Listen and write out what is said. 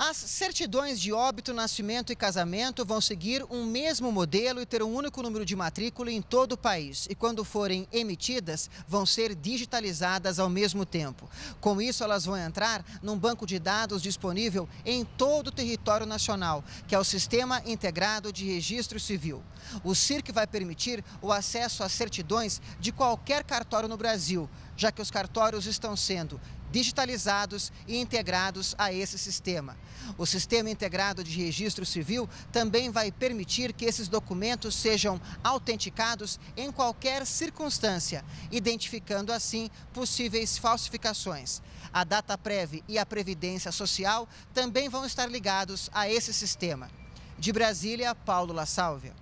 As certidões de óbito, nascimento e casamento vão seguir um mesmo modelo e ter um único número de matrícula em todo o país. E quando forem emitidas, vão ser digitalizadas ao mesmo tempo. Com isso, elas vão entrar num banco de dados disponível em todo o território nacional, que é o Sistema Integrado de Registro Civil. O CIRC vai permitir o acesso a certidões de qualquer cartório no Brasil, já que os cartórios estão sendo digitalizados e integrados a esse sistema. O Sistema Integrado de Registro Civil também vai permitir que esses documentos sejam autenticados em qualquer circunstância, identificando assim possíveis falsificações. A data prévia e a Previdência Social também vão estar ligados a esse sistema. De Brasília, Paulo La Sálvia.